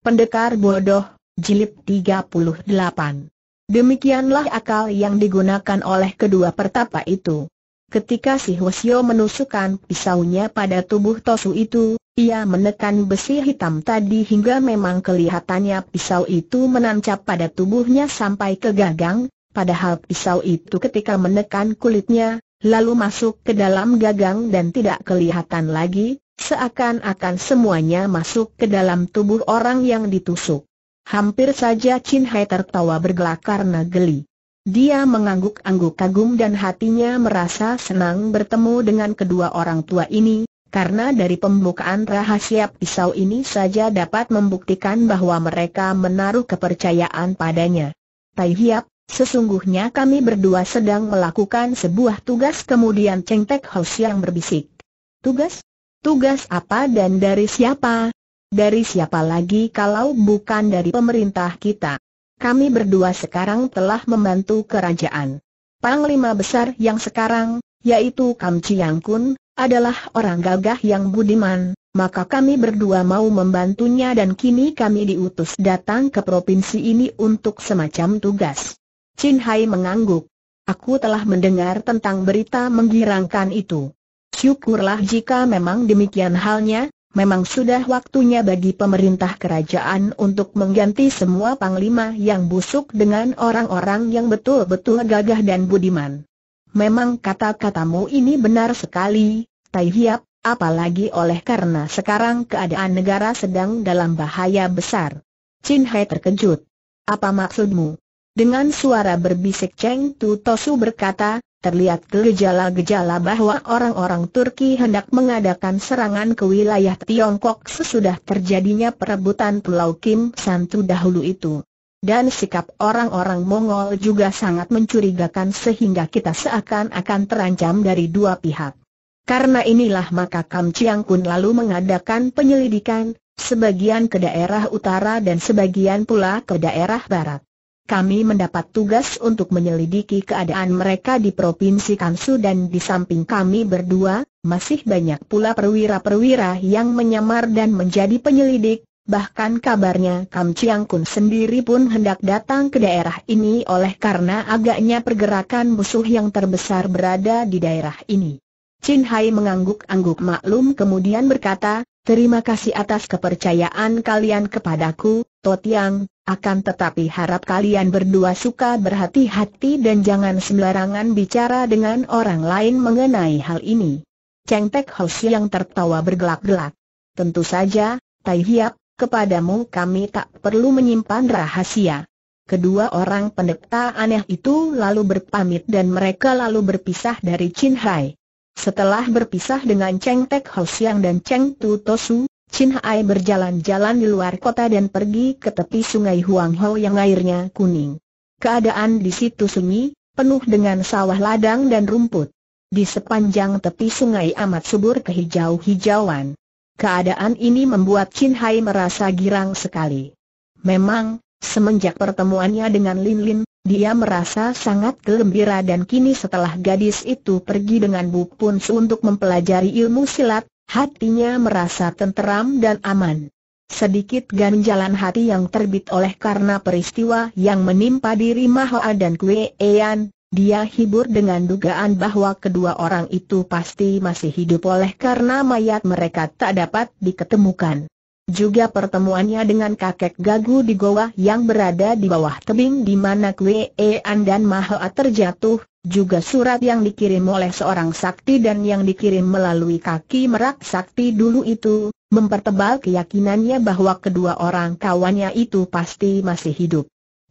Pendekar Bodoh, Jilid 38 Demikianlah akal yang digunakan oleh kedua pertapa itu. Ketika si Hwasyo menusukkan pisaunya pada tubuh Tosu itu, ia menekan besi hitam tadi hingga memang kelihatannya pisau itu menancap pada tubuhnya sampai ke gagang, padahal pisau itu ketika menekan kulitnya, lalu masuk ke dalam gagang dan tidak kelihatan lagi, Seakan-akan semuanya masuk ke dalam tubuh orang yang ditusuk. Hampir saja Chin Hai tertawa bergelak karena geli. Dia mengangguk-angguk kagum dan hatinya merasa senang bertemu dengan kedua orang tua ini, karena dari pembukaan rahasia pisau ini saja dapat membuktikan bahwa mereka menaruh kepercayaan padanya. Tai Hiap, sesungguhnya kami berdua sedang melakukan sebuah tugas kemudian Cheng Tek House yang berbisik. Tugas? Tugas apa dan dari siapa? Dari siapa lagi kalau bukan dari pemerintah kita? Kami berdua sekarang telah membantu kerajaan. Panglima besar yang sekarang, yaitu Kam Chiang Kun, adalah orang gagah yang budiman, maka kami berdua mau membantunya dan kini kami diutus datang ke provinsi ini untuk semacam tugas. Chin Hai mengangguk. Aku telah mendengar tentang berita menggirangkan itu. Syukurlah jika memang demikian halnya, memang sudah waktunya bagi pemerintah kerajaan untuk mengganti semua panglima yang busuk dengan orang-orang yang betul-betul gagah dan budiman. Memang kata-katamu ini benar sekali, Tai Hiap, apalagi oleh karena sekarang keadaan negara sedang dalam bahaya besar. Chin Hai terkejut. Apa maksudmu? Dengan suara berbisik Cheng Tu Tosu berkata, terlihat gejala-gejala bahwa orang-orang Turki hendak mengadakan serangan ke wilayah Tiongkok sesudah terjadinya perebutan Pulau Kim Santu dahulu itu. Dan sikap orang-orang Mongol juga sangat mencurigakan sehingga kita seakan-akan terancam dari dua pihak. Karena inilah maka Kam Chiang Kun lalu mengadakan penyelidikan, sebagian ke daerah utara dan sebagian pula ke daerah barat kami mendapat tugas untuk menyelidiki keadaan mereka di Provinsi Kansu dan di samping kami berdua, masih banyak pula perwira-perwira yang menyamar dan menjadi penyelidik, bahkan kabarnya Kam Chiang Kun sendiri pun hendak datang ke daerah ini oleh karena agaknya pergerakan musuh yang terbesar berada di daerah ini. Chin Hai mengangguk-angguk maklum kemudian berkata, Terima kasih atas kepercayaan kalian kepadaku, Totiang, akan tetapi harap kalian berdua suka berhati-hati dan jangan sembarangan bicara dengan orang lain mengenai hal ini. Cheng Tek Hos yang tertawa bergelak-gelak. Tentu saja, Tai Hiap, kepadamu kami tak perlu menyimpan rahasia. Kedua orang pendeta aneh itu lalu berpamit dan mereka lalu berpisah dari Chin Hai. Setelah berpisah dengan Cheng Tek Hos yang dan Cheng Tu Tosu, Chin Hai berjalan-jalan di luar kota dan pergi ke tepi sungai Huang Ho yang airnya kuning. Keadaan di situ sunyi, penuh dengan sawah ladang dan rumput. Di sepanjang tepi sungai amat subur kehijau-hijauan. Keadaan ini membuat Chin Hai merasa girang sekali. Memang, semenjak pertemuannya dengan Lin Lin, dia merasa sangat gembira dan kini setelah gadis itu pergi dengan Bu Pun untuk mempelajari ilmu silat, Hatinya merasa tenteram dan aman. Sedikit ganjalan hati yang terbit oleh karena peristiwa yang menimpa diri Mahoa dan Kue dia hibur dengan dugaan bahwa kedua orang itu pasti masih hidup oleh karena mayat mereka tak dapat diketemukan. Juga pertemuannya dengan kakek Gagu di Goa yang berada di bawah tebing di mana An dan Mahoa terjatuh, juga surat yang dikirim oleh seorang sakti dan yang dikirim melalui kaki merak sakti dulu itu, mempertebal keyakinannya bahwa kedua orang kawannya itu pasti masih hidup.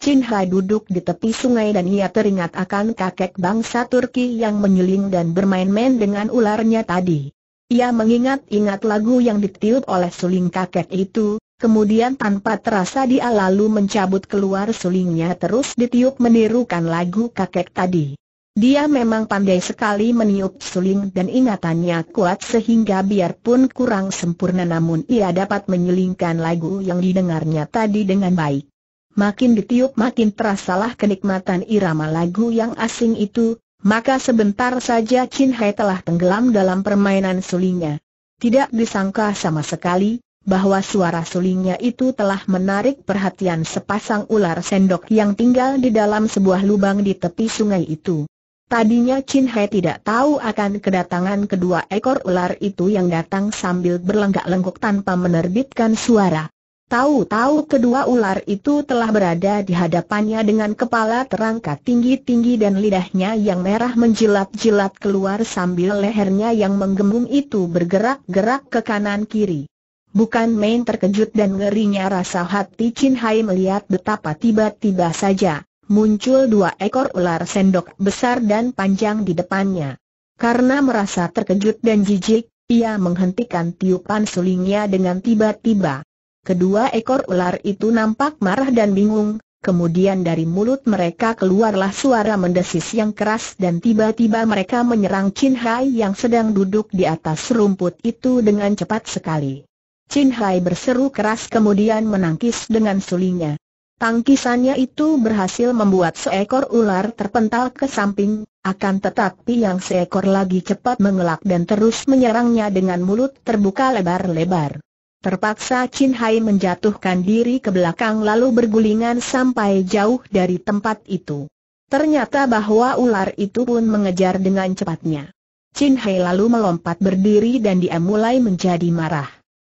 Chin Hai duduk di tepi sungai dan ia teringat akan kakek bangsa Turki yang menyeling dan bermain-main dengan ularnya tadi. Ia mengingat-ingat lagu yang ditiup oleh suling kakek itu, kemudian tanpa terasa dia lalu mencabut keluar sulingnya terus ditiup menirukan lagu kakek tadi. Dia memang pandai sekali meniup suling dan ingatannya kuat sehingga biarpun kurang sempurna namun ia dapat menyelingkan lagu yang didengarnya tadi dengan baik. Makin ditiup makin terasalah kenikmatan irama lagu yang asing itu, maka sebentar saja Chin Hai telah tenggelam dalam permainan sulingnya. Tidak disangka sama sekali, bahwa suara sulingnya itu telah menarik perhatian sepasang ular sendok yang tinggal di dalam sebuah lubang di tepi sungai itu. Tadinya Chin Hai tidak tahu akan kedatangan kedua ekor ular itu yang datang sambil berlenggak-lenggok tanpa menerbitkan suara. Tahu-tahu kedua ular itu telah berada di hadapannya dengan kepala terangkat tinggi-tinggi dan lidahnya yang merah menjilat-jilat keluar sambil lehernya yang menggembung itu bergerak-gerak ke kanan-kiri. Bukan main terkejut dan ngerinya rasa hati Chin Hai melihat betapa tiba-tiba saja muncul dua ekor ular sendok besar dan panjang di depannya. Karena merasa terkejut dan jijik, ia menghentikan tiupan sulingnya dengan tiba-tiba. Kedua ekor ular itu nampak marah dan bingung, kemudian dari mulut mereka keluarlah suara mendesis yang keras dan tiba-tiba mereka menyerang Chin Hai yang sedang duduk di atas rumput itu dengan cepat sekali. Chin Hai berseru keras kemudian menangkis dengan sulingnya. Tangkisannya itu berhasil membuat seekor ular terpental ke samping, akan tetapi yang seekor lagi cepat mengelak dan terus menyerangnya dengan mulut terbuka lebar-lebar. Terpaksa Chin Hai menjatuhkan diri ke belakang lalu bergulingan sampai jauh dari tempat itu. Ternyata bahwa ular itu pun mengejar dengan cepatnya. Chin Hai lalu melompat berdiri dan dia mulai menjadi marah.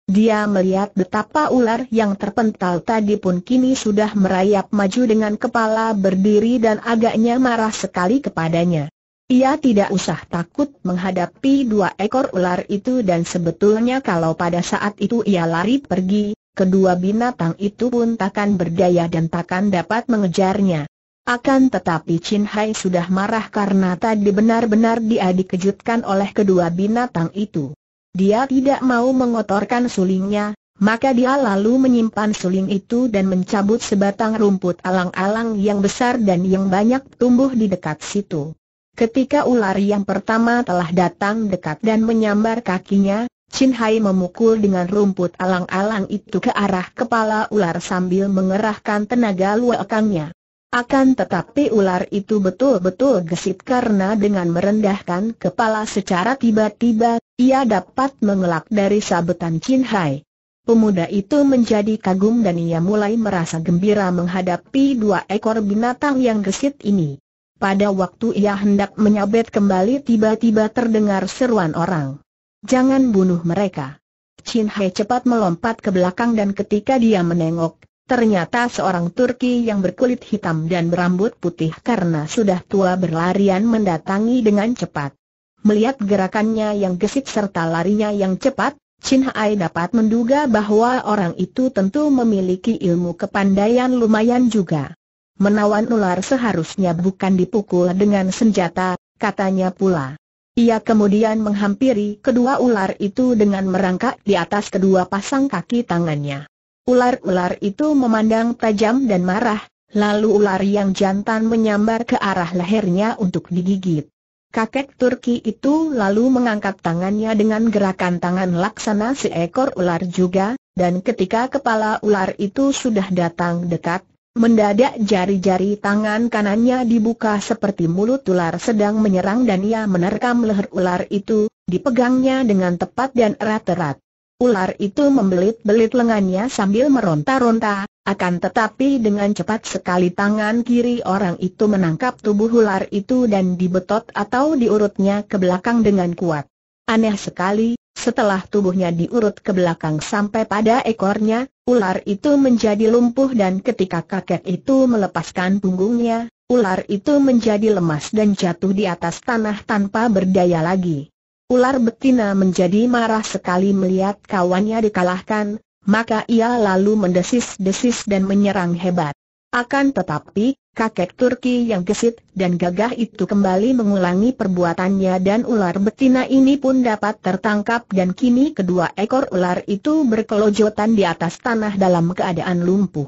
Dia melihat betapa ular yang terpental tadi pun kini sudah merayap maju dengan kepala berdiri dan agaknya marah sekali kepadanya. Ia tidak usah takut menghadapi dua ekor ular itu dan sebetulnya kalau pada saat itu ia lari pergi, kedua binatang itu pun takkan berdaya dan takkan dapat mengejarnya. Akan tetapi Chin Hai sudah marah karena tadi benar-benar dia dikejutkan oleh kedua binatang itu. Dia tidak mau mengotorkan sulingnya, maka dia lalu menyimpan suling itu dan mencabut sebatang rumput alang-alang yang besar dan yang banyak tumbuh di dekat situ. Ketika ular yang pertama telah datang dekat dan menyambar kakinya, Chin Hai memukul dengan rumput alang-alang itu ke arah kepala ular sambil mengerahkan tenaga luakangnya. Akan tetapi ular itu betul-betul gesit karena dengan merendahkan kepala secara tiba-tiba, ia dapat mengelak dari sabetan Chin Hai. Pemuda itu menjadi kagum dan ia mulai merasa gembira menghadapi dua ekor binatang yang gesit ini. Pada waktu ia hendak menyabet kembali tiba-tiba terdengar seruan orang. Jangan bunuh mereka. Chin Hai cepat melompat ke belakang dan ketika dia menengok, ternyata seorang Turki yang berkulit hitam dan berambut putih karena sudah tua berlarian mendatangi dengan cepat. Melihat gerakannya yang gesit serta larinya yang cepat, Chin Hai dapat menduga bahwa orang itu tentu memiliki ilmu kepandaian lumayan juga menawan ular seharusnya bukan dipukul dengan senjata, katanya pula. Ia kemudian menghampiri kedua ular itu dengan merangkak di atas kedua pasang kaki tangannya. Ular-ular itu memandang tajam dan marah, lalu ular yang jantan menyambar ke arah lehernya untuk digigit. Kakek Turki itu lalu mengangkat tangannya dengan gerakan tangan laksana seekor ular juga, dan ketika kepala ular itu sudah datang dekat, Mendadak jari-jari tangan kanannya dibuka seperti mulut ular sedang menyerang dan ia menerkam leher ular itu, dipegangnya dengan tepat dan erat-erat. Ular itu membelit-belit lengannya sambil meronta-ronta, akan tetapi dengan cepat sekali tangan kiri orang itu menangkap tubuh ular itu dan dibetot atau diurutnya ke belakang dengan kuat. Aneh sekali, setelah tubuhnya diurut ke belakang sampai pada ekornya, ular itu menjadi lumpuh dan ketika kakek itu melepaskan punggungnya, ular itu menjadi lemas dan jatuh di atas tanah tanpa berdaya lagi. Ular betina menjadi marah sekali melihat kawannya dikalahkan, maka ia lalu mendesis-desis dan menyerang hebat. Akan tetapi, kakek Turki yang gesit dan gagah itu kembali mengulangi perbuatannya dan ular betina ini pun dapat tertangkap dan kini kedua ekor ular itu berkelojotan di atas tanah dalam keadaan lumpuh.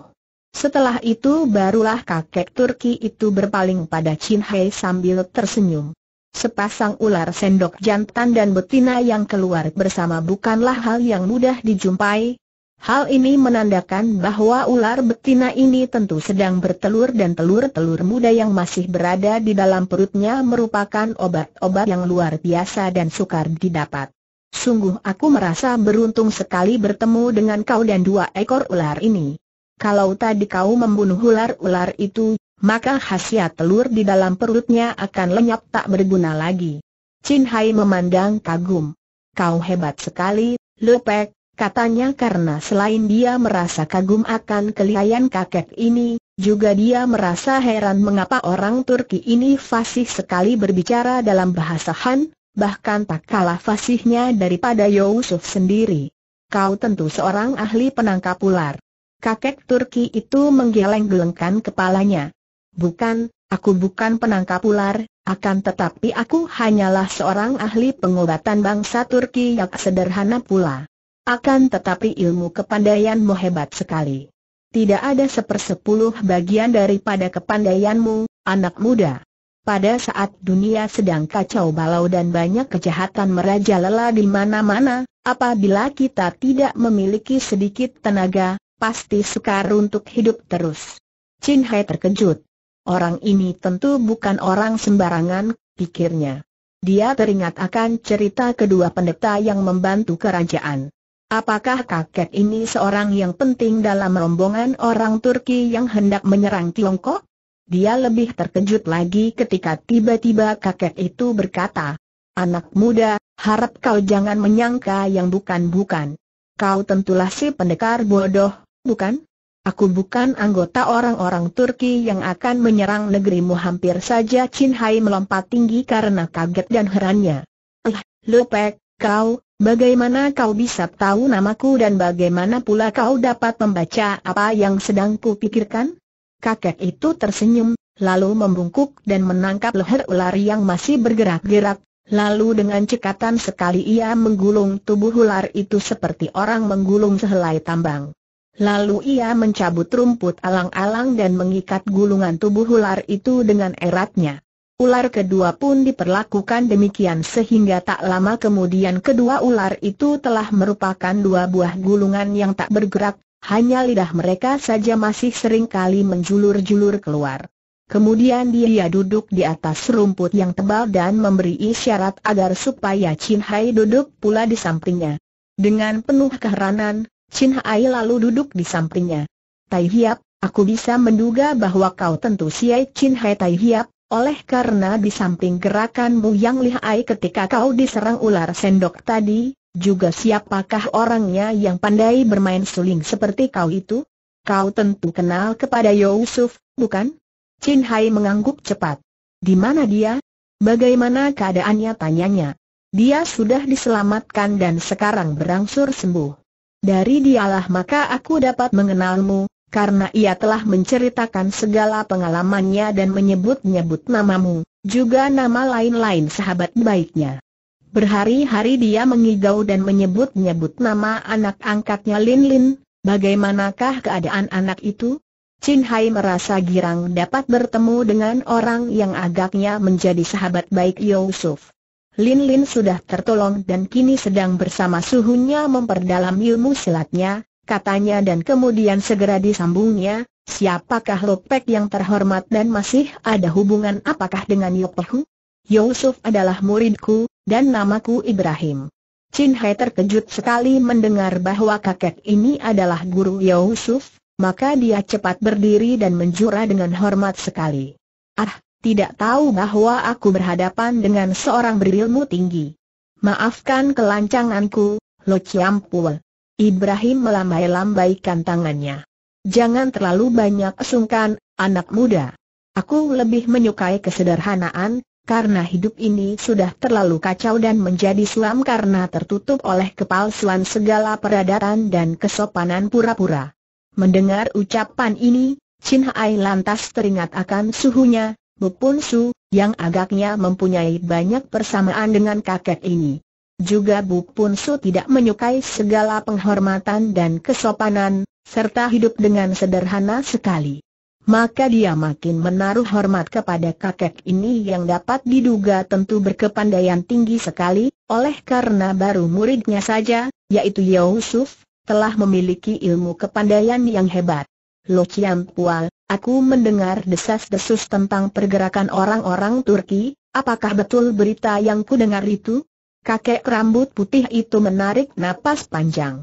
Setelah itu barulah kakek Turki itu berpaling pada Chin Hei sambil tersenyum. Sepasang ular sendok jantan dan betina yang keluar bersama bukanlah hal yang mudah dijumpai, Hal ini menandakan bahwa ular betina ini tentu sedang bertelur dan telur-telur muda yang masih berada di dalam perutnya merupakan obat-obat yang luar biasa dan sukar didapat. Sungguh aku merasa beruntung sekali bertemu dengan kau dan dua ekor ular ini. Kalau tadi kau membunuh ular-ular itu, maka khasiat telur di dalam perutnya akan lenyap tak berguna lagi. Chin Hai memandang kagum. Kau hebat sekali, Lepek, Katanya karena selain dia merasa kagum akan kelihayan kakek ini, juga dia merasa heran mengapa orang Turki ini fasih sekali berbicara dalam bahasa Han, bahkan tak kalah fasihnya daripada Yusuf sendiri. Kau tentu seorang ahli penangkap ular. Kakek Turki itu menggeleng-gelengkan kepalanya. Bukan, aku bukan penangkap ular, akan tetapi aku hanyalah seorang ahli pengobatan bangsa Turki yang sederhana pula. Akan tetapi ilmu kepandaianmu hebat sekali. Tidak ada sepersepuluh bagian daripada kepandaianmu, anak muda. Pada saat dunia sedang kacau balau dan banyak kejahatan merajalela di mana-mana, apabila kita tidak memiliki sedikit tenaga, pasti sukar untuk hidup terus. Chin Hai terkejut. Orang ini tentu bukan orang sembarangan, pikirnya. Dia teringat akan cerita kedua pendeta yang membantu kerajaan. Apakah kakek ini seorang yang penting dalam rombongan orang Turki yang hendak menyerang Tiongkok? Dia lebih terkejut lagi ketika tiba-tiba kakek itu berkata, Anak muda, harap kau jangan menyangka yang bukan-bukan. Kau tentulah si pendekar bodoh, bukan? Aku bukan anggota orang-orang Turki yang akan menyerang negerimu hampir saja Chin Hai melompat tinggi karena kaget dan herannya. Eh, ah, Lupek, kau, Bagaimana kau bisa tahu namaku dan bagaimana pula kau dapat membaca apa yang sedang pikirkan? Kakek itu tersenyum, lalu membungkuk dan menangkap leher ular yang masih bergerak-gerak, lalu dengan cekatan sekali ia menggulung tubuh ular itu seperti orang menggulung sehelai tambang. Lalu ia mencabut rumput alang-alang dan mengikat gulungan tubuh ular itu dengan eratnya. Ular kedua pun diperlakukan demikian sehingga tak lama kemudian kedua ular itu telah merupakan dua buah gulungan yang tak bergerak, hanya lidah mereka saja masih seringkali menjulur-julur keluar. Kemudian dia duduk di atas rumput yang tebal dan memberi isyarat agar supaya Chin Hai duduk pula di sampingnya. Dengan penuh keheranan, Chin Hai lalu duduk di sampingnya. Tai Hiap, aku bisa menduga bahwa kau tentu Siai Chin Hai Tai Hiap, oleh karena di samping gerakanmu yang lihai ketika kau diserang ular sendok tadi, juga siapakah orangnya yang pandai bermain suling seperti kau itu? Kau tentu kenal kepada Yusuf, bukan? Chin Hai mengangguk cepat. Di mana dia? Bagaimana keadaannya tanyanya? Dia sudah diselamatkan dan sekarang berangsur sembuh. Dari dialah maka aku dapat mengenalmu, karena ia telah menceritakan segala pengalamannya dan menyebut-nyebut namamu, juga nama lain-lain sahabat baiknya. Berhari-hari dia mengigau dan menyebut-nyebut nama anak angkatnya Lin Lin, bagaimanakah keadaan anak itu? Chin Hai merasa girang dapat bertemu dengan orang yang agaknya menjadi sahabat baik Yusuf. Lin Lin sudah tertolong dan kini sedang bersama suhunya memperdalam ilmu silatnya, katanya dan kemudian segera disambungnya, siapakah Lopek yang terhormat dan masih ada hubungan apakah dengan Yopehu? Yusuf adalah muridku, dan namaku Ibrahim. Chin Hai terkejut sekali mendengar bahwa kakek ini adalah guru Yusuf, maka dia cepat berdiri dan menjura dengan hormat sekali. Ah, tidak tahu bahwa aku berhadapan dengan seorang berilmu tinggi. Maafkan kelancanganku, Lo Pul. Ibrahim melambai-lambaikan tangannya. Jangan terlalu banyak sungkan, anak muda. Aku lebih menyukai kesederhanaan, karena hidup ini sudah terlalu kacau dan menjadi suam karena tertutup oleh kepalsuan segala peradaban dan kesopanan pura-pura. Mendengar ucapan ini, Chin Hai lantas teringat akan suhunya, Bupun Su, yang agaknya mempunyai banyak persamaan dengan kakek ini. Juga Bu Punsu tidak menyukai segala penghormatan dan kesopanan, serta hidup dengan sederhana sekali. Maka dia makin menaruh hormat kepada kakek ini yang dapat diduga tentu berkepandaian tinggi sekali, oleh karena baru muridnya saja, yaitu Yusuf, telah memiliki ilmu kepandaian yang hebat. Lo Chiam Pual, aku mendengar desas-desus tentang pergerakan orang-orang Turki, apakah betul berita yang ku dengar itu? Kakek rambut putih itu menarik napas panjang.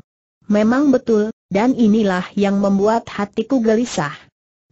Memang betul, dan inilah yang membuat hatiku gelisah.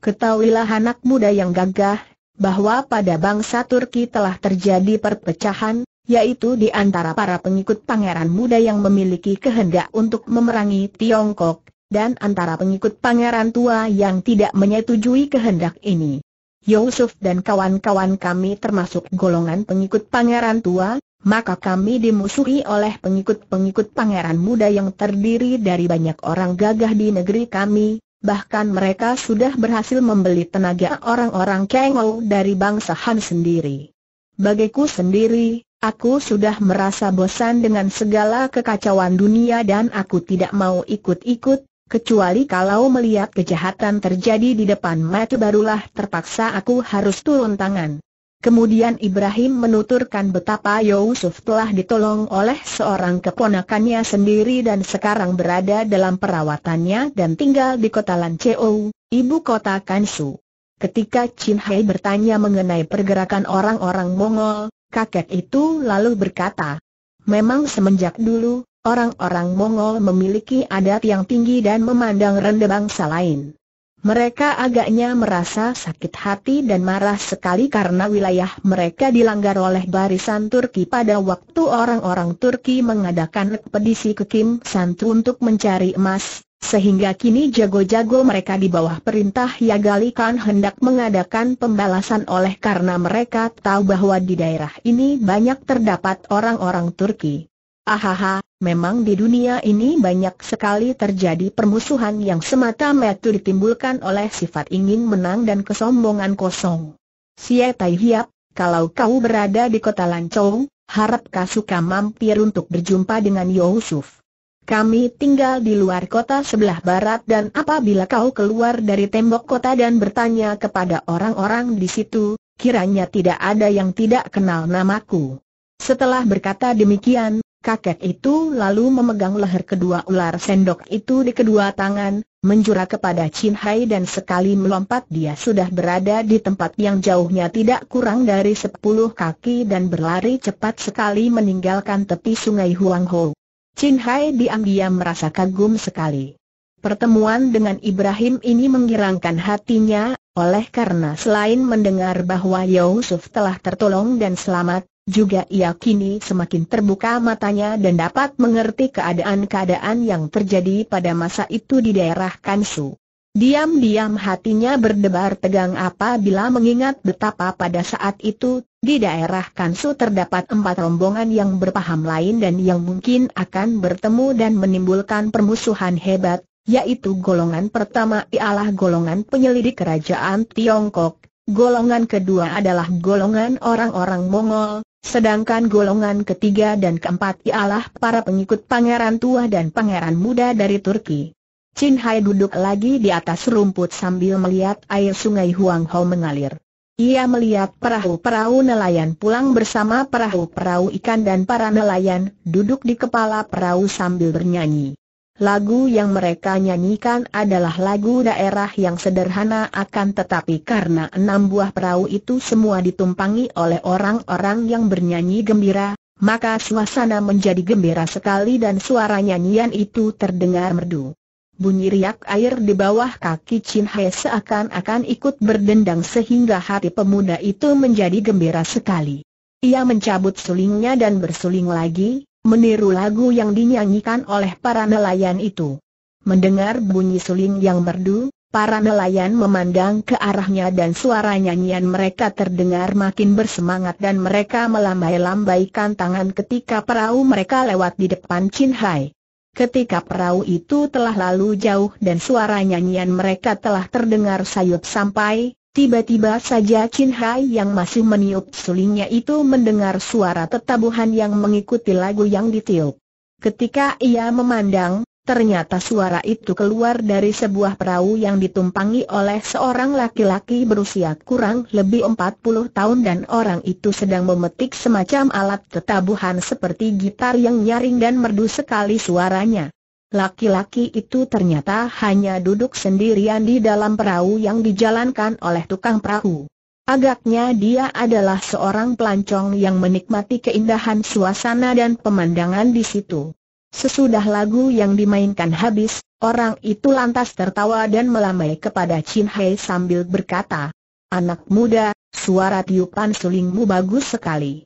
Ketahuilah anak muda yang gagah, bahwa pada bangsa Turki telah terjadi perpecahan, yaitu di antara para pengikut pangeran muda yang memiliki kehendak untuk memerangi Tiongkok, dan antara pengikut pangeran tua yang tidak menyetujui kehendak ini. Yusuf dan kawan-kawan kami termasuk golongan pengikut pangeran tua, maka kami dimusuhi oleh pengikut-pengikut pangeran muda yang terdiri dari banyak orang gagah di negeri kami, bahkan mereka sudah berhasil membeli tenaga orang-orang Kengou dari bangsa Han sendiri. Bagiku sendiri, Aku sudah merasa bosan dengan segala kekacauan dunia dan aku tidak mau ikut-ikut, kecuali kalau melihat kejahatan terjadi di depan mata barulah terpaksa aku harus turun tangan. Kemudian Ibrahim menuturkan betapa Yusuf telah ditolong oleh seorang keponakannya sendiri dan sekarang berada dalam perawatannya dan tinggal di kota Lancheo, ibu kota Kansu. Ketika Chin Hai bertanya mengenai pergerakan orang-orang Mongol, kakek itu lalu berkata, Memang semenjak dulu, orang-orang Mongol memiliki adat yang tinggi dan memandang rendah bangsa lain. Mereka agaknya merasa sakit hati dan marah sekali karena wilayah mereka dilanggar oleh barisan Turki pada waktu orang-orang Turki mengadakan ekspedisi ke Kim Santu untuk mencari emas, sehingga kini jago-jago mereka di bawah perintah Yagali Khan hendak mengadakan pembalasan oleh karena mereka tahu bahwa di daerah ini banyak terdapat orang-orang Turki. Ahaha, Memang di dunia ini banyak sekali terjadi permusuhan yang semata-mata ditimbulkan oleh sifat ingin menang dan kesombongan kosong. Sia Tai Hiap, kalau kau berada di kota Lancong, harap kau suka mampir untuk berjumpa dengan Yusuf. Kami tinggal di luar kota sebelah barat dan apabila kau keluar dari tembok kota dan bertanya kepada orang-orang di situ, kiranya tidak ada yang tidak kenal namaku. Setelah berkata demikian, Kakek itu lalu memegang leher kedua ular sendok itu di kedua tangan, menjura kepada Chin Hai dan sekali melompat dia sudah berada di tempat yang jauhnya tidak kurang dari sepuluh kaki dan berlari cepat sekali meninggalkan tepi sungai Huang Ho. Chin Hai diam-diam merasa kagum sekali. Pertemuan dengan Ibrahim ini menggirangkan hatinya, oleh karena selain mendengar bahwa Yusuf telah tertolong dan selamat, juga ia kini semakin terbuka matanya dan dapat mengerti keadaan-keadaan yang terjadi pada masa itu di daerah Kansu. Diam-diam hatinya berdebar tegang apabila mengingat betapa pada saat itu, di daerah Kansu terdapat empat rombongan yang berpaham lain dan yang mungkin akan bertemu dan menimbulkan permusuhan hebat, yaitu golongan pertama ialah golongan penyelidik kerajaan Tiongkok, golongan kedua adalah golongan orang-orang Mongol, Sedangkan golongan ketiga dan keempat ialah para pengikut pangeran tua dan pangeran muda dari Turki. Chin Hai duduk lagi di atas rumput sambil melihat air sungai Huang Ho mengalir. Ia melihat perahu-perahu nelayan pulang bersama perahu-perahu ikan dan para nelayan duduk di kepala perahu sambil bernyanyi. Lagu yang mereka nyanyikan adalah lagu daerah yang sederhana akan tetapi karena enam buah perahu itu semua ditumpangi oleh orang-orang yang bernyanyi gembira, maka suasana menjadi gembira sekali dan suara nyanyian itu terdengar merdu. Bunyi riak air di bawah kaki Chin Hai seakan-akan ikut berdendang sehingga hati pemuda itu menjadi gembira sekali. Ia mencabut sulingnya dan bersuling lagi, meniru lagu yang dinyanyikan oleh para nelayan itu. Mendengar bunyi suling yang merdu, para nelayan memandang ke arahnya dan suara nyanyian mereka terdengar makin bersemangat dan mereka melambai-lambaikan tangan ketika perahu mereka lewat di depan Chin Hai. Ketika perahu itu telah lalu jauh dan suara nyanyian mereka telah terdengar sayup sampai, Tiba-tiba saja Chin Hai yang masih meniup sulingnya itu mendengar suara tetabuhan yang mengikuti lagu yang ditiup. Ketika ia memandang, ternyata suara itu keluar dari sebuah perahu yang ditumpangi oleh seorang laki-laki berusia kurang lebih 40 tahun dan orang itu sedang memetik semacam alat tetabuhan seperti gitar yang nyaring dan merdu sekali suaranya. Laki-laki itu ternyata hanya duduk sendirian di dalam perahu yang dijalankan oleh tukang perahu. Agaknya dia adalah seorang pelancong yang menikmati keindahan suasana dan pemandangan di situ. Sesudah lagu yang dimainkan habis, orang itu lantas tertawa dan melamai kepada Chin Hei sambil berkata, Anak muda, suara tiupan sulingmu bagus sekali.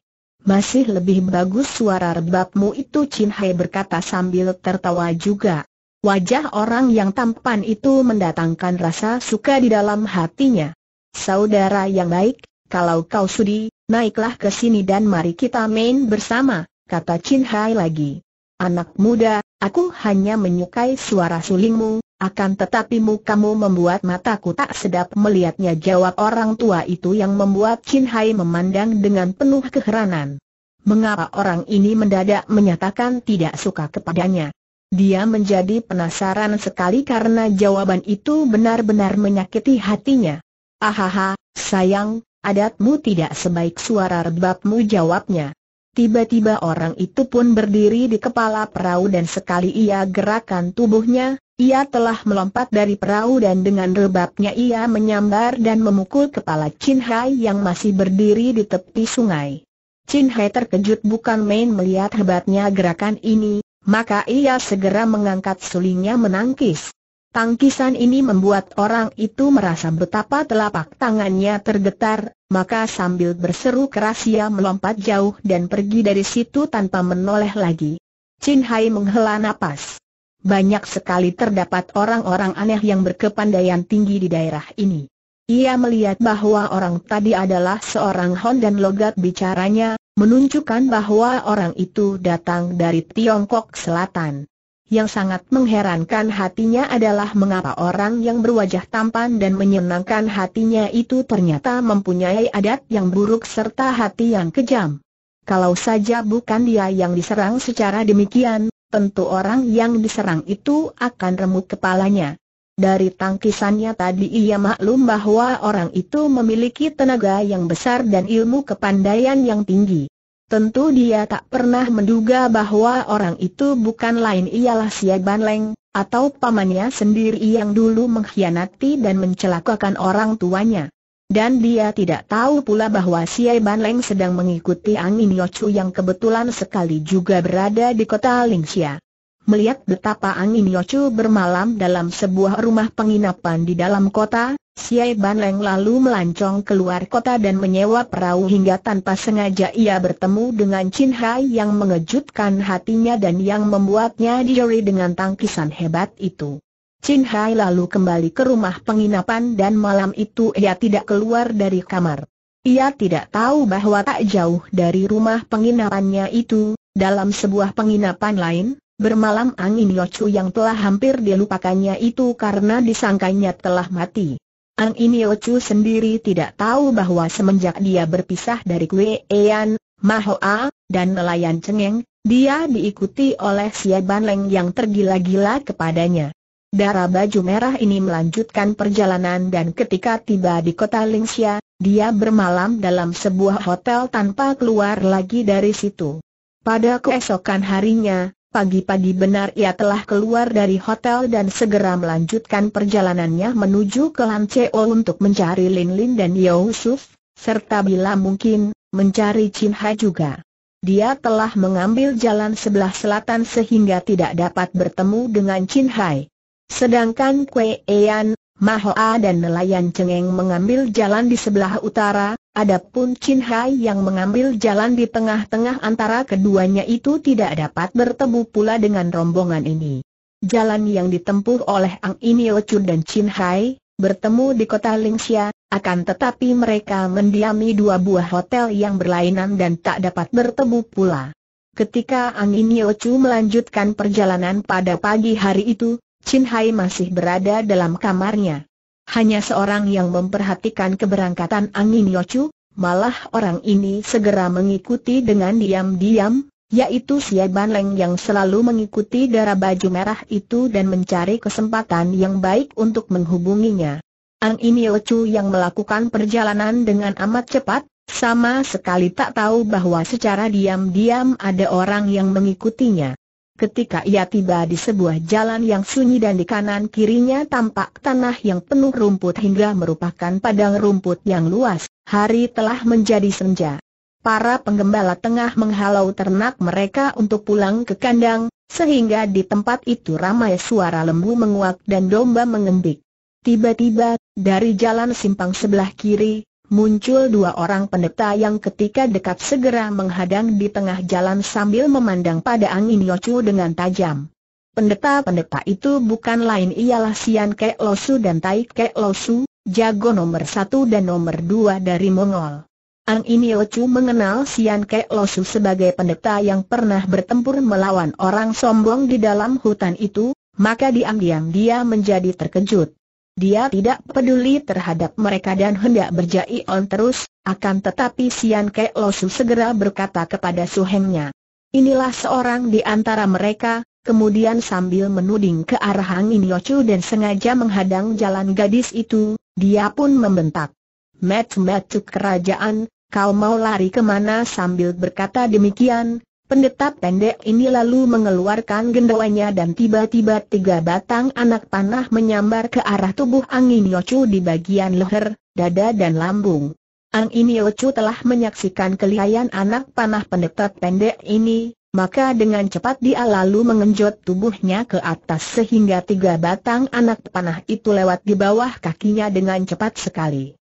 Masih lebih bagus suara rebabmu itu Chin Hai berkata sambil tertawa juga. Wajah orang yang tampan itu mendatangkan rasa suka di dalam hatinya. Saudara yang baik, kalau kau sudi, naiklah ke sini dan mari kita main bersama, kata Chin Hai lagi. Anak muda, aku hanya menyukai suara sulingmu, akan tetapi mukamu membuat mataku tak sedap melihatnya jawab orang tua itu yang membuat Chin Hai memandang dengan penuh keheranan. Mengapa orang ini mendadak menyatakan tidak suka kepadanya? Dia menjadi penasaran sekali karena jawaban itu benar-benar menyakiti hatinya. Ahaha, sayang, adatmu tidak sebaik suara rebabmu jawabnya. Tiba-tiba orang itu pun berdiri di kepala perahu dan sekali ia gerakan tubuhnya, ia telah melompat dari perahu dan dengan rebabnya ia menyambar dan memukul kepala Chin Hai yang masih berdiri di tepi sungai. Chin Hai terkejut bukan main melihat hebatnya gerakan ini, maka ia segera mengangkat sulingnya menangkis. Tangkisan ini membuat orang itu merasa betapa telapak tangannya tergetar, maka sambil berseru keras ia melompat jauh dan pergi dari situ tanpa menoleh lagi. Chin Hai menghela napas banyak sekali terdapat orang-orang aneh yang berkepandaian tinggi di daerah ini. Ia melihat bahwa orang tadi adalah seorang Hon dan logat bicaranya, menunjukkan bahwa orang itu datang dari Tiongkok Selatan. Yang sangat mengherankan hatinya adalah mengapa orang yang berwajah tampan dan menyenangkan hatinya itu ternyata mempunyai adat yang buruk serta hati yang kejam. Kalau saja bukan dia yang diserang secara demikian, tentu orang yang diserang itu akan remuk kepalanya. Dari tangkisannya tadi ia maklum bahwa orang itu memiliki tenaga yang besar dan ilmu kepandaian yang tinggi. Tentu dia tak pernah menduga bahwa orang itu bukan lain ialah Siak Ban Leng, atau pamannya sendiri yang dulu mengkhianati dan mencelakakan orang tuanya. Dan dia tidak tahu pula bahwa Siai Ban Leng sedang mengikuti Angin Yochu yang kebetulan sekali juga berada di kota Lingxia. Melihat betapa Angin Yochu bermalam dalam sebuah rumah penginapan di dalam kota, Siai Ban Leng lalu melancong keluar kota dan menyewa perahu hingga tanpa sengaja ia bertemu dengan Chin Hai yang mengejutkan hatinya dan yang membuatnya dicuri dengan tangkisan hebat itu. Chin Hai lalu kembali ke rumah penginapan dan malam itu ia tidak keluar dari kamar. Ia tidak tahu bahwa tak jauh dari rumah penginapannya itu, dalam sebuah penginapan lain, bermalam Angin Yochu yang telah hampir dilupakannya itu karena disangkanya telah mati. Angin Yochu sendiri tidak tahu bahwa semenjak dia berpisah dari Kue Ean, Mahoa, dan nelayan Cengeng, dia diikuti oleh Xie Banleng yang tergila-gila kepadanya. Darah baju merah ini melanjutkan perjalanan dan ketika tiba di kota Lingxia, dia bermalam dalam sebuah hotel tanpa keluar lagi dari situ. Pada keesokan harinya, pagi-pagi benar ia telah keluar dari hotel dan segera melanjutkan perjalanannya menuju ke Lam untuk mencari Lin Lin dan Yusuf, serta bila mungkin, mencari Chin Hai juga. Dia telah mengambil jalan sebelah selatan sehingga tidak dapat bertemu dengan Chin Hai. Sedangkan Kue Ean, Mahoa dan nelayan Cengeng mengambil jalan di sebelah utara, adapun Chin Hai yang mengambil jalan di tengah-tengah antara keduanya itu tidak dapat bertemu pula dengan rombongan ini. Jalan yang ditempuh oleh Ang Inio Chun dan Chin Hai, bertemu di kota Lingxia, akan tetapi mereka mendiami dua buah hotel yang berlainan dan tak dapat bertemu pula. Ketika Ang Angin Yochu melanjutkan perjalanan pada pagi hari itu, Chin Hai masih berada dalam kamarnya. Hanya seorang yang memperhatikan keberangkatan angin Yochu, malah orang ini segera mengikuti dengan diam-diam, yaitu Xie Ban Leng yang selalu mengikuti darah baju merah itu dan mencari kesempatan yang baik untuk menghubunginya. Ang ini Yochu yang melakukan perjalanan dengan amat cepat, sama sekali tak tahu bahwa secara diam-diam ada orang yang mengikutinya. Ketika ia tiba di sebuah jalan yang sunyi dan di kanan kirinya tampak tanah yang penuh rumput hingga merupakan padang rumput yang luas, hari telah menjadi senja. Para penggembala tengah menghalau ternak mereka untuk pulang ke kandang, sehingga di tempat itu ramai suara lembu menguak dan domba mengembik. Tiba-tiba, dari jalan simpang sebelah kiri, Muncul dua orang pendeta yang ketika dekat segera menghadang di tengah jalan sambil memandang pada angin Yocu dengan tajam. Pendeta-pendeta itu bukan lain ialah Sian Kek Losu dan Tai Kek Losu, jago nomor satu dan nomor dua dari Mongol. Ang Iniochu mengenal Sian Kek Losu sebagai pendeta yang pernah bertempur melawan orang sombong di dalam hutan itu, maka diam-diam dia menjadi terkejut. Dia tidak peduli terhadap mereka dan hendak berjai on terus, akan tetapi Sian Kek Losu segera berkata kepada suhengnya. Inilah seorang di antara mereka, kemudian sambil menuding ke arah Hang In Yochu dan sengaja menghadang jalan gadis itu, dia pun membentak. Met-metuk kerajaan, kau mau lari kemana sambil berkata demikian, Pendeta pendek ini lalu mengeluarkan gendawanya dan tiba-tiba tiga batang anak panah menyambar ke arah tubuh Angin Yocu di bagian leher, dada dan lambung. Angin Yocu telah menyaksikan kelihayan anak panah pendeta pendek ini, maka dengan cepat dia lalu mengenjot tubuhnya ke atas sehingga tiga batang anak panah itu lewat di bawah kakinya dengan cepat sekali.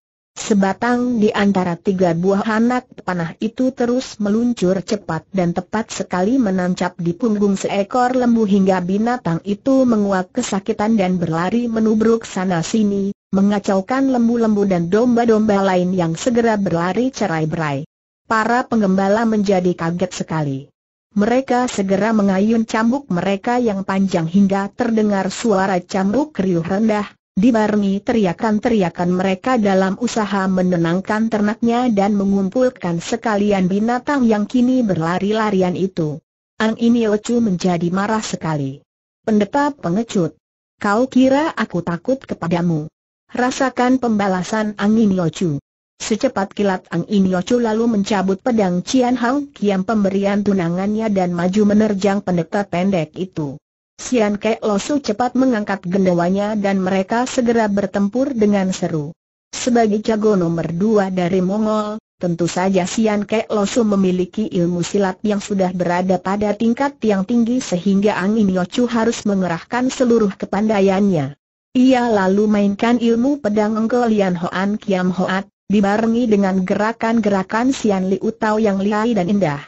Sebatang di antara tiga buah anak panah itu terus meluncur cepat dan tepat sekali menancap di punggung seekor lembu hingga binatang itu menguak kesakitan dan berlari menubruk sana-sini, mengacaukan lembu-lembu dan domba-domba lain yang segera berlari cerai-berai. Para penggembala menjadi kaget sekali. Mereka segera mengayun cambuk mereka yang panjang hingga terdengar suara cambuk riuh rendah, Dibarmi teriakan-teriakan mereka dalam usaha menenangkan ternaknya dan mengumpulkan sekalian binatang yang kini berlari-larian itu. Ang Iniochu menjadi marah sekali. Pendeta pengecut. Kau kira aku takut kepadamu? Rasakan pembalasan Ang Iniochu. Secepat kilat Ang Iniochu lalu mencabut pedang Cian Hang Kiam pemberian tunangannya dan maju menerjang pendeta pendek itu. Sian Kek Losu cepat mengangkat gendawanya dan mereka segera bertempur dengan seru. Sebagai jago nomor dua dari Mongol, tentu saja Sian Kek Losu memiliki ilmu silat yang sudah berada pada tingkat yang tinggi sehingga Angin Yocu harus mengerahkan seluruh kepandaiannya. Ia lalu mainkan ilmu pedang Engke Lian Hoan Kiam Hoat, dibarengi dengan gerakan-gerakan Sian Liu Tao yang lihai dan indah.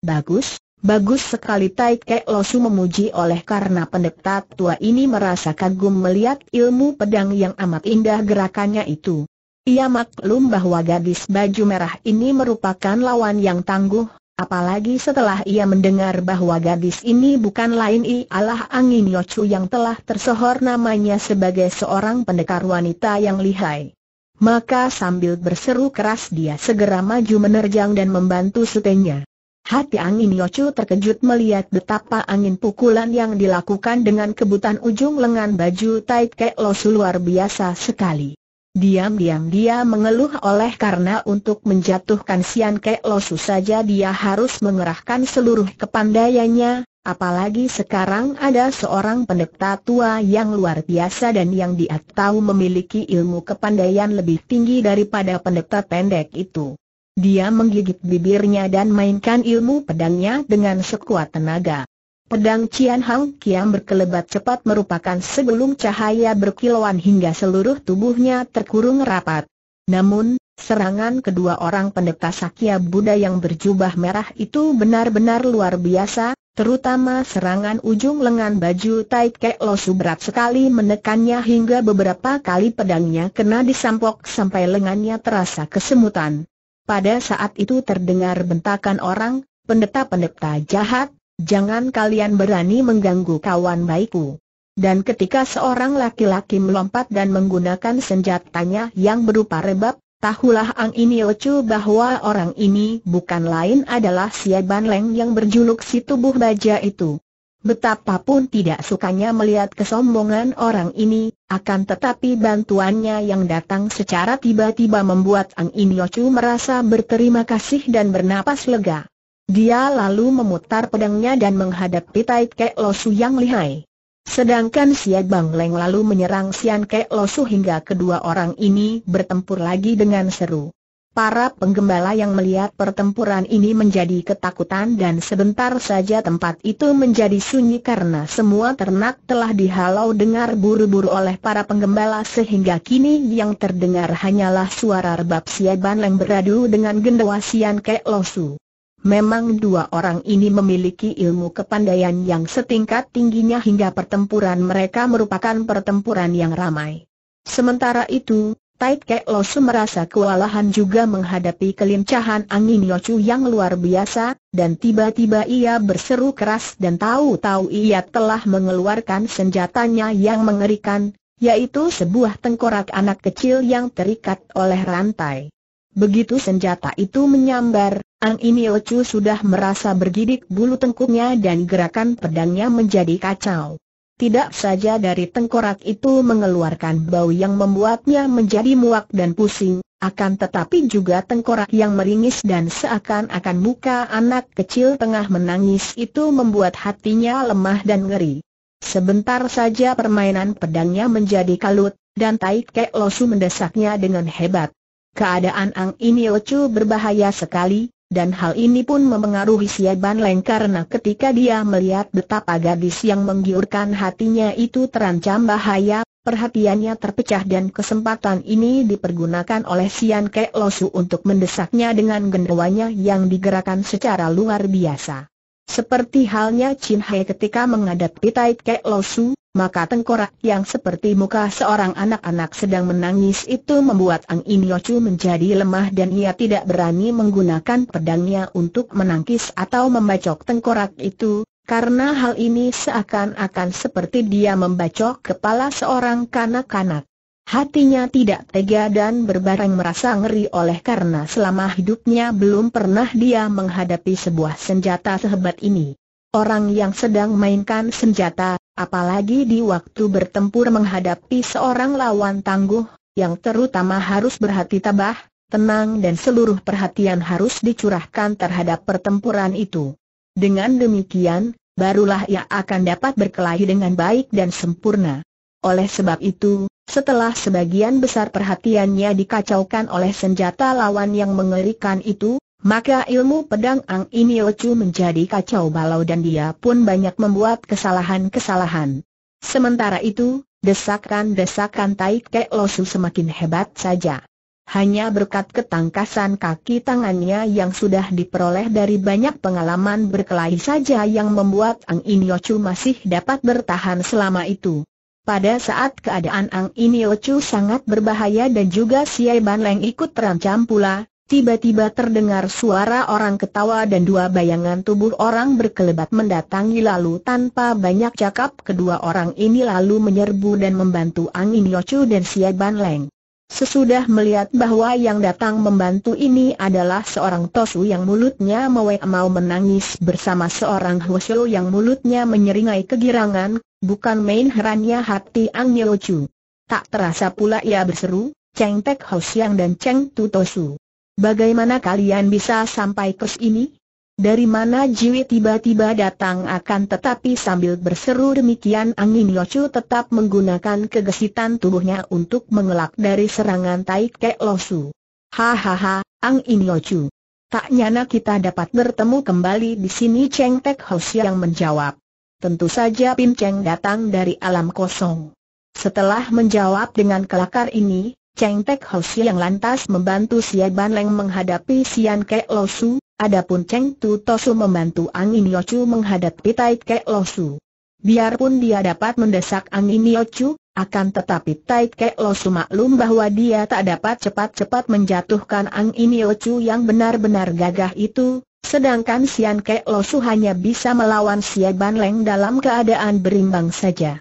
Bagus, Bagus sekali Tai Kek Losu memuji oleh karena pendekta tua ini merasa kagum melihat ilmu pedang yang amat indah gerakannya itu. Ia maklum bahwa gadis baju merah ini merupakan lawan yang tangguh, apalagi setelah ia mendengar bahwa gadis ini bukan lain ialah Angin Yochu yang telah tersohor namanya sebagai seorang pendekar wanita yang lihai. Maka sambil berseru keras dia segera maju menerjang dan membantu sutenya. Hati angin Yocu terkejut melihat betapa angin pukulan yang dilakukan dengan kebutan ujung lengan baju Tai Kek Losu luar biasa sekali. Diam-diam dia mengeluh oleh karena untuk menjatuhkan Sian Kek Losu saja dia harus mengerahkan seluruh kepandaiannya, apalagi sekarang ada seorang pendekta tua yang luar biasa dan yang dia tahu memiliki ilmu kepandaian lebih tinggi daripada pendekta pendek itu. Dia menggigit bibirnya dan mainkan ilmu pedangnya dengan sekuat tenaga. Pedang Cian Hang Kiam berkelebat cepat merupakan segelung cahaya berkilauan hingga seluruh tubuhnya terkurung rapat. Namun, serangan kedua orang pendeta Sakya Buddha yang berjubah merah itu benar-benar luar biasa, terutama serangan ujung lengan baju Tai Kek Losu berat sekali menekannya hingga beberapa kali pedangnya kena disampok sampai lengannya terasa kesemutan. Pada saat itu terdengar bentakan orang, pendeta-pendeta jahat, jangan kalian berani mengganggu kawan baikku. Dan ketika seorang laki-laki melompat dan menggunakan senjatanya yang berupa rebab, tahulah Ang ini lecu bahwa orang ini bukan lain adalah Siaban Leng yang berjuluk si tubuh baja itu. Betapapun tidak sukanya melihat kesombongan orang ini, akan tetapi bantuannya yang datang secara tiba-tiba membuat Ang In Yochu merasa berterima kasih dan bernapas lega. Dia lalu memutar pedangnya dan menghadapi Tai Kek Losu yang lihai. Sedangkan Sia Bang Leng lalu menyerang Sian Kek Losu hingga kedua orang ini bertempur lagi dengan seru. Para penggembala yang melihat pertempuran ini menjadi ketakutan dan sebentar saja tempat itu menjadi sunyi karena semua ternak telah dihalau dengar buru-buru oleh para penggembala sehingga kini yang terdengar hanyalah suara rebab siaban yang beradu dengan gendawa sian kek losu. Memang dua orang ini memiliki ilmu kepandaian yang setingkat tingginya hingga pertempuran mereka merupakan pertempuran yang ramai. Sementara itu, Tai Kek Losu merasa kewalahan juga menghadapi kelincahan angin Yocu yang luar biasa, dan tiba-tiba ia berseru keras dan tahu-tahu ia telah mengeluarkan senjatanya yang mengerikan, yaitu sebuah tengkorak anak kecil yang terikat oleh rantai. Begitu senjata itu menyambar, Ang In Yocu sudah merasa bergidik bulu tengkuknya dan gerakan pedangnya menjadi kacau. Tidak saja dari tengkorak itu mengeluarkan bau yang membuatnya menjadi muak dan pusing, akan tetapi juga tengkorak yang meringis dan seakan-akan muka anak kecil tengah menangis itu membuat hatinya lemah dan ngeri. Sebentar saja permainan pedangnya menjadi kalut, dan Tai Kek Losu mendesaknya dengan hebat. Keadaan Ang Iniochu berbahaya sekali, dan hal ini pun memengaruhi Siaban Leng karena ketika dia melihat betapa gadis yang menggiurkan hatinya itu terancam bahaya, perhatiannya terpecah dan kesempatan ini dipergunakan oleh Sian Ke Losu untuk mendesaknya dengan genderwanya yang digerakkan secara luar biasa. Seperti halnya Chin Hai ketika menghadapi Tai Ke Losu, maka tengkorak yang seperti muka seorang anak-anak sedang menangis itu membuat Ang In menjadi lemah dan ia tidak berani menggunakan pedangnya untuk menangkis atau membacok tengkorak itu, karena hal ini seakan-akan seperti dia membacok kepala seorang kanak-kanak. Hatinya tidak tega dan berbareng merasa ngeri oleh karena selama hidupnya belum pernah dia menghadapi sebuah senjata sehebat ini. Orang yang sedang mainkan senjata, apalagi di waktu bertempur menghadapi seorang lawan tangguh, yang terutama harus berhati tabah, tenang dan seluruh perhatian harus dicurahkan terhadap pertempuran itu. Dengan demikian, barulah ia akan dapat berkelahi dengan baik dan sempurna. Oleh sebab itu, setelah sebagian besar perhatiannya dikacaukan oleh senjata lawan yang mengerikan itu, maka ilmu pedang Ang ini lecu menjadi kacau balau dan dia pun banyak membuat kesalahan-kesalahan. Sementara itu, desakan-desakan Tai Kek Losu semakin hebat saja. Hanya berkat ketangkasan kaki tangannya yang sudah diperoleh dari banyak pengalaman berkelahi saja yang membuat Ang Inyocu masih dapat bertahan selama itu. Pada saat keadaan Ang Inyocu sangat berbahaya dan juga Siai Ban Leng ikut terancam pula, Tiba-tiba terdengar suara orang ketawa dan dua bayangan tubuh orang berkelebat mendatangi lalu tanpa banyak cakap kedua orang ini lalu menyerbu dan membantu Angin Yocu dan Sia Ban Leng. Sesudah melihat bahwa yang datang membantu ini adalah seorang Tosu yang mulutnya mewek mau menangis bersama seorang Huoshu yang mulutnya menyeringai kegirangan, bukan main herannya hati Angin Yocu. Tak terasa pula ia berseru, Cheng Tek Ho Siang dan Cheng Tu Tosu. Bagaimana kalian bisa sampai ke sini? Dari mana Jiwi tiba-tiba datang akan tetapi sambil berseru demikian angin Yocu tetap menggunakan kegesitan tubuhnya untuk mengelak dari serangan Tai Kek Losu. Hahaha, angin Yocu. Tak nyana kita dapat bertemu kembali di sini Cheng Tek Hos yang menjawab. Tentu saja Pin Cheng datang dari alam kosong. Setelah menjawab dengan kelakar ini, Cheng Tek Ho yang lantas membantu Xie Ban Leng menghadapi Sian Kek Lo Su, adapun Cheng Tu Tosu membantu Ang Angin Chu menghadapi Tai Kek Lo Su. Biarpun dia dapat mendesak Ang Angin Chu, akan tetapi Tai Kek Lo Su maklum bahwa dia tak dapat cepat-cepat menjatuhkan Ang Angin Chu yang benar-benar gagah itu, sedangkan Sian Kek Losu hanya bisa melawan Xie Ban Leng dalam keadaan berimbang saja.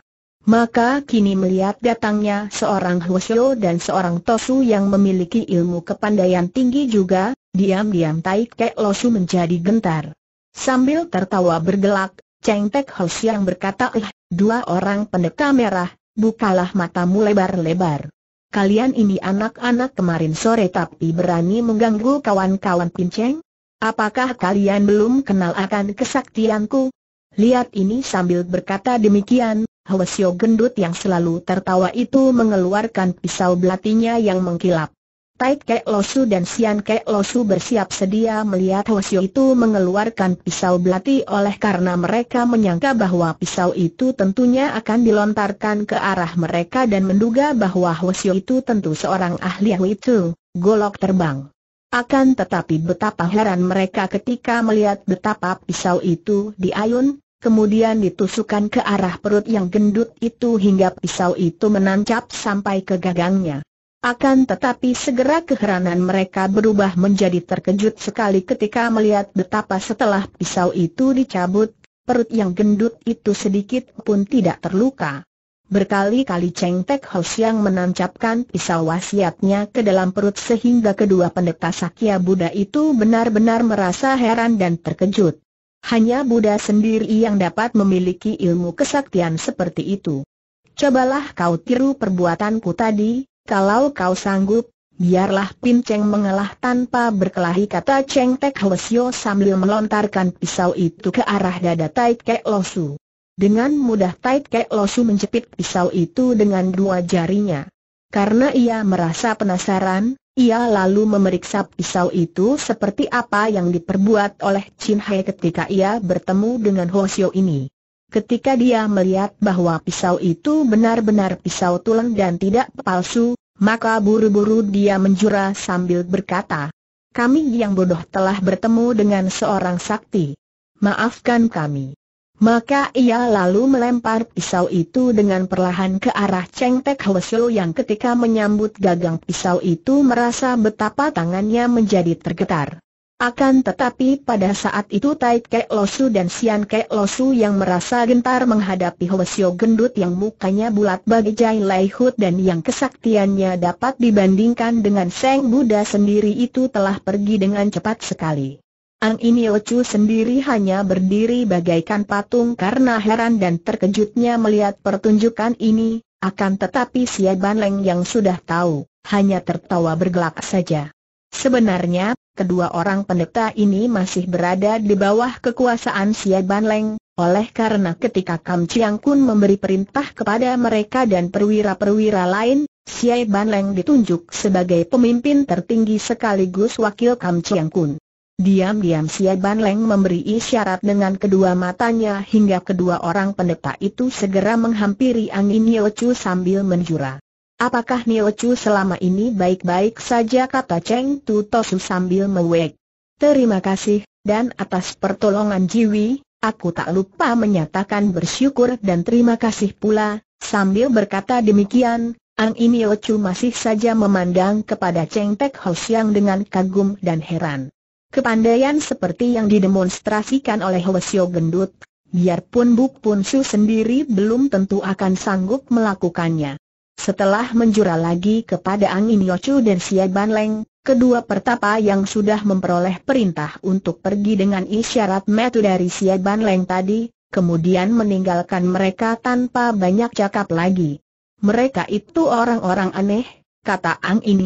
Maka kini melihat datangnya seorang Huosyo dan seorang Tosu yang memiliki ilmu kepandaian tinggi juga, diam-diam Tai Kek Losu menjadi gentar. Sambil tertawa bergelak, Cheng Tek Hos yang berkata, eh, dua orang pendeta merah, bukalah matamu lebar-lebar. Kalian ini anak-anak kemarin sore tapi berani mengganggu kawan-kawan pinceng? Apakah kalian belum kenal akan kesaktianku? Lihat ini sambil berkata demikian, Helesio gendut yang selalu tertawa itu mengeluarkan pisau belatinya yang mengkilap. Tai Kek Losu dan Sian Kek Losu bersiap sedia melihat Hwasyo itu mengeluarkan pisau belati oleh karena mereka menyangka bahwa pisau itu tentunya akan dilontarkan ke arah mereka dan menduga bahwa Hwasyo itu tentu seorang ahli itu, golok terbang. Akan tetapi betapa heran mereka ketika melihat betapa pisau itu diayun, kemudian ditusukkan ke arah perut yang gendut itu hingga pisau itu menancap sampai ke gagangnya. Akan tetapi segera keheranan mereka berubah menjadi terkejut sekali ketika melihat betapa setelah pisau itu dicabut, perut yang gendut itu sedikit pun tidak terluka. Berkali-kali Cheng Tek Hos yang menancapkan pisau wasiatnya ke dalam perut sehingga kedua pendeta Sakya Buddha itu benar-benar merasa heran dan terkejut. Hanya Buddha sendiri yang dapat memiliki ilmu kesaktian seperti itu. Cobalah kau tiru perbuatanku tadi, kalau kau sanggup, biarlah Pin Cheng mengalah tanpa berkelahi kata Cheng Tek Hwesyo sambil melontarkan pisau itu ke arah dada Tai Kek Losu. Dengan mudah Tai Kek Losu menjepit pisau itu dengan dua jarinya. Karena ia merasa penasaran, ia lalu memeriksa pisau itu seperti apa yang diperbuat oleh Chin Hai ketika ia bertemu dengan Ho Hosio ini. Ketika dia melihat bahwa pisau itu benar-benar pisau tulang dan tidak palsu, maka buru-buru dia menjura sambil berkata, Kami yang bodoh telah bertemu dengan seorang sakti. Maafkan kami. Maka ia lalu melempar pisau itu dengan perlahan ke arah Cheng Tek Hwesyo yang ketika menyambut gagang pisau itu merasa betapa tangannya menjadi tergetar. Akan tetapi pada saat itu Tai Kek Losu dan Sian Kek Losu yang merasa gentar menghadapi Hwesyo gendut yang mukanya bulat bagi Jai Lai Hut dan yang kesaktiannya dapat dibandingkan dengan Seng Buddha sendiri itu telah pergi dengan cepat sekali. Ang Iniochu sendiri hanya berdiri bagaikan patung karena heran dan terkejutnya melihat pertunjukan ini, akan tetapi Sia Ban Leng yang sudah tahu, hanya tertawa bergelak saja. Sebenarnya, kedua orang pendeta ini masih berada di bawah kekuasaan Sia Ban Leng, oleh karena ketika Kam Chiang Kun memberi perintah kepada mereka dan perwira-perwira lain, Siai Ban Leng ditunjuk sebagai pemimpin tertinggi sekaligus wakil Kam Chiang Kun. Diam-diam Siaban Ban Leng memberi isyarat dengan kedua matanya hingga kedua orang pendeta itu segera menghampiri angin Nio Chu sambil menjura. Apakah Nio Chu selama ini baik-baik saja kata Cheng Tu Tosu sambil mewek. Terima kasih, dan atas pertolongan Jiwi, aku tak lupa menyatakan bersyukur dan terima kasih pula, sambil berkata demikian, Ang Inio Chu masih saja memandang kepada Cheng Tek Ho yang dengan kagum dan heran. Kepandaian seperti yang didemonstrasikan oleh Hwasyo Gendut, biarpun Buk Pun Su sendiri belum tentu akan sanggup melakukannya. Setelah menjura lagi kepada Angin Yochu dan Xia Ban Leng, kedua pertapa yang sudah memperoleh perintah untuk pergi dengan isyarat metu dari Xia Ban Leng tadi, kemudian meninggalkan mereka tanpa banyak cakap lagi. Mereka itu orang-orang aneh, kata Ang In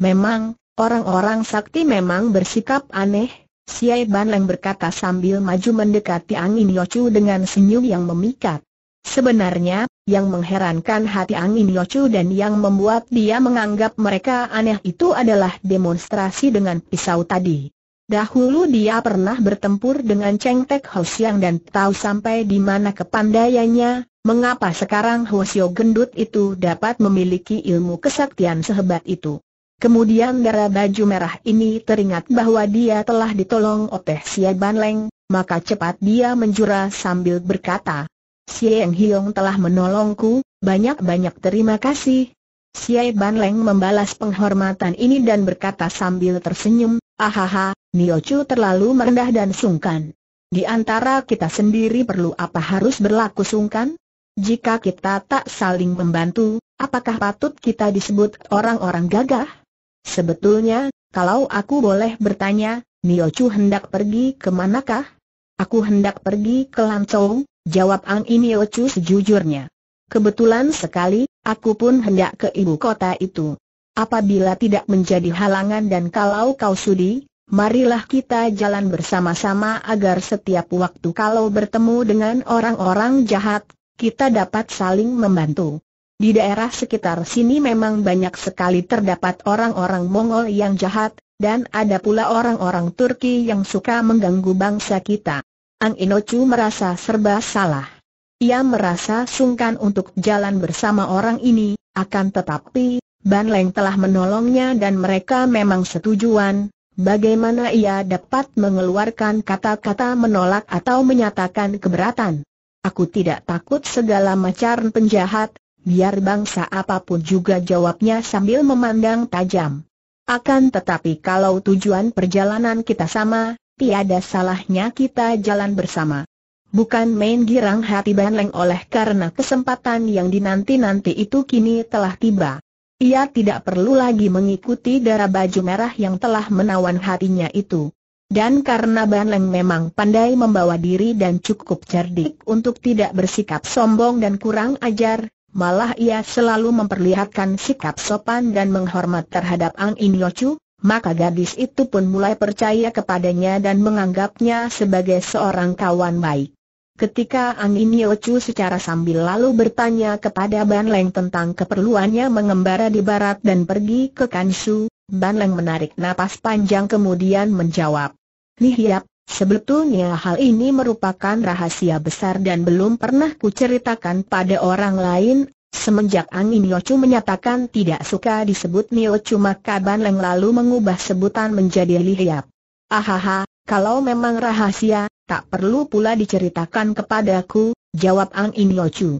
Memang, Orang-orang sakti memang bersikap aneh, Siai Ban Leng berkata sambil maju mendekati Angin Yocu dengan senyum yang memikat. Sebenarnya, yang mengherankan hati Angin Yocu dan yang membuat dia menganggap mereka aneh itu adalah demonstrasi dengan pisau tadi. Dahulu dia pernah bertempur dengan Cheng Tek Ho Siang dan tahu sampai di mana kepandaiannya, mengapa sekarang Ho Siang Gendut itu dapat memiliki ilmu kesaktian sehebat itu. Kemudian darah baju merah ini teringat bahwa dia telah ditolong oleh Xie Ban Leng, maka cepat dia menjura sambil berkata, Xie Yang Hiong telah menolongku, banyak-banyak terima kasih. Xie Ban Leng membalas penghormatan ini dan berkata sambil tersenyum, Ahaha, Nio Chu terlalu merendah dan sungkan. Di antara kita sendiri perlu apa harus berlaku sungkan? Jika kita tak saling membantu, apakah patut kita disebut orang-orang gagah? Sebetulnya, kalau aku boleh bertanya, Nio Chu hendak pergi ke manakah? Aku hendak pergi ke Lanzhou, jawab Ang Nio Chu sejujurnya. Kebetulan sekali, aku pun hendak ke ibu kota itu. Apabila tidak menjadi halangan dan kalau kau sudi, marilah kita jalan bersama-sama agar setiap waktu kalau bertemu dengan orang-orang jahat, kita dapat saling membantu. Di daerah sekitar sini memang banyak sekali terdapat orang-orang Mongol yang jahat, dan ada pula orang-orang Turki yang suka mengganggu bangsa kita. Ang Inochu merasa serba salah. Ia merasa sungkan untuk jalan bersama orang ini, akan tetapi, Ban Leng telah menolongnya dan mereka memang setujuan, Bagaimana ia dapat mengeluarkan kata-kata menolak atau menyatakan keberatan? Aku tidak takut segala macam penjahat, Biar bangsa apapun juga jawabnya sambil memandang tajam. Akan tetapi kalau tujuan perjalanan kita sama, tiada salahnya kita jalan bersama. Bukan main girang hati Banleng oleh karena kesempatan yang dinanti-nanti itu kini telah tiba. Ia tidak perlu lagi mengikuti darah baju merah yang telah menawan hatinya itu. Dan karena Banleng memang pandai membawa diri dan cukup cerdik untuk tidak bersikap sombong dan kurang ajar, malah ia selalu memperlihatkan sikap sopan dan menghormat terhadap Ang In Yochu, maka gadis itu pun mulai percaya kepadanya dan menganggapnya sebagai seorang kawan baik. Ketika Ang In Yochu secara sambil lalu bertanya kepada Ban Leng tentang keperluannya mengembara di barat dan pergi ke Kansu, Ban Leng menarik napas panjang kemudian menjawab, nih ya. Sebetulnya hal ini merupakan rahasia besar dan belum pernah kuceritakan pada orang lain, Semenjak Angin Yocu menyatakan tidak suka disebut Niochu maka Ban lalu mengubah sebutan menjadi Lihiap. Ahaha, kalau memang rahasia, tak perlu pula diceritakan kepadaku, jawab Angin Yocu.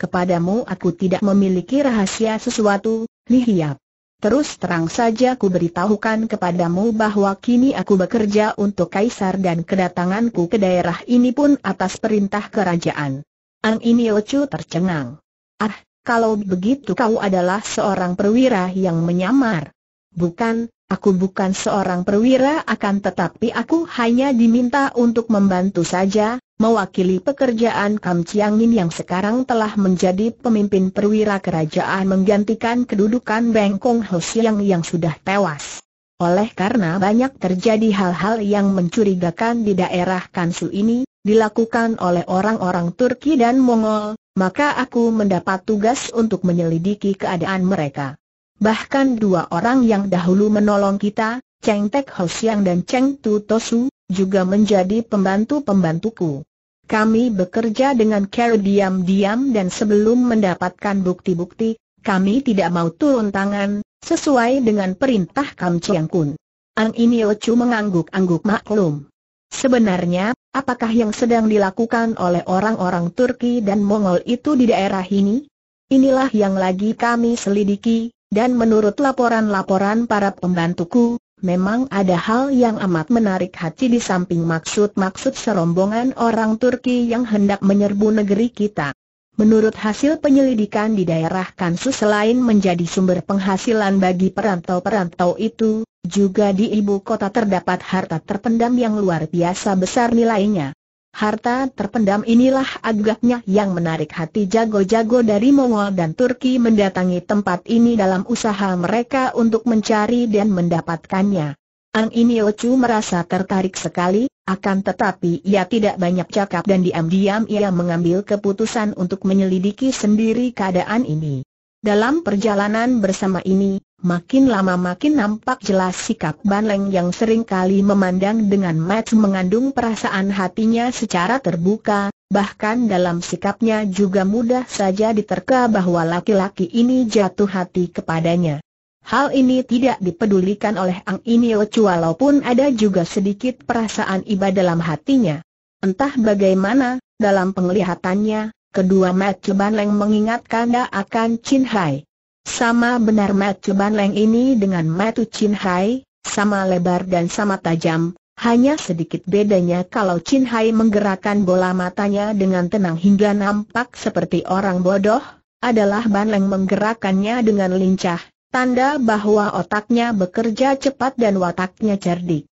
Kepadamu aku tidak memiliki rahasia sesuatu, Lihiap. Terus terang saja ku beritahukan kepadamu bahwa kini aku bekerja untuk Kaisar dan kedatanganku ke daerah ini pun atas perintah kerajaan. Ang Iniochu tercengang. Ah, kalau begitu kau adalah seorang perwira yang menyamar. Bukan, aku bukan seorang perwira akan tetapi aku hanya diminta untuk membantu saja, mewakili pekerjaan Kam Chiangin yang sekarang telah menjadi pemimpin perwira kerajaan menggantikan kedudukan Beng Kong Ho Siang yang sudah tewas. Oleh karena banyak terjadi hal-hal yang mencurigakan di daerah Kansu ini, dilakukan oleh orang-orang Turki dan Mongol, maka aku mendapat tugas untuk menyelidiki keadaan mereka. Bahkan dua orang yang dahulu menolong kita, Cheng Tek Ho Siang dan Cheng Tu Tosu, juga menjadi pembantu-pembantuku. Kami bekerja dengan care diam-diam dan sebelum mendapatkan bukti-bukti, kami tidak mau turun tangan, sesuai dengan perintah Kam Chiang Kun. Ang Inio Chu mengangguk-angguk maklum. Sebenarnya, apakah yang sedang dilakukan oleh orang-orang Turki dan Mongol itu di daerah ini? Inilah yang lagi kami selidiki, dan menurut laporan-laporan para pembantuku, Memang ada hal yang amat menarik hati di samping maksud-maksud serombongan orang Turki yang hendak menyerbu negeri kita. Menurut hasil penyelidikan di daerah Kansu selain menjadi sumber penghasilan bagi perantau-perantau itu, juga di ibu kota terdapat harta terpendam yang luar biasa besar nilainya. Harta terpendam inilah agaknya yang menarik hati jago-jago dari Mongol dan Turki mendatangi tempat ini dalam usaha mereka untuk mencari dan mendapatkannya. Ang Iniochu merasa tertarik sekali, akan tetapi ia tidak banyak cakap dan diam-diam ia mengambil keputusan untuk menyelidiki sendiri keadaan ini. Dalam perjalanan bersama ini, Makin lama makin nampak jelas sikap Ban yang sering kali memandang dengan match mengandung perasaan hatinya secara terbuka, bahkan dalam sikapnya juga mudah saja diterka bahwa laki-laki ini jatuh hati kepadanya. Hal ini tidak dipedulikan oleh Ang Inioch walaupun ada juga sedikit perasaan iba dalam hatinya. Entah bagaimana, dalam penglihatannya, kedua match Ban Leng mengingatkan dia akan Chin Hai. Sama benar Matu Banleng ini dengan Matu Chin Hai, sama lebar dan sama tajam, hanya sedikit bedanya kalau Chin Hai menggerakkan bola matanya dengan tenang hingga nampak seperti orang bodoh, adalah Banleng menggerakkannya dengan lincah, tanda bahwa otaknya bekerja cepat dan wataknya cerdik.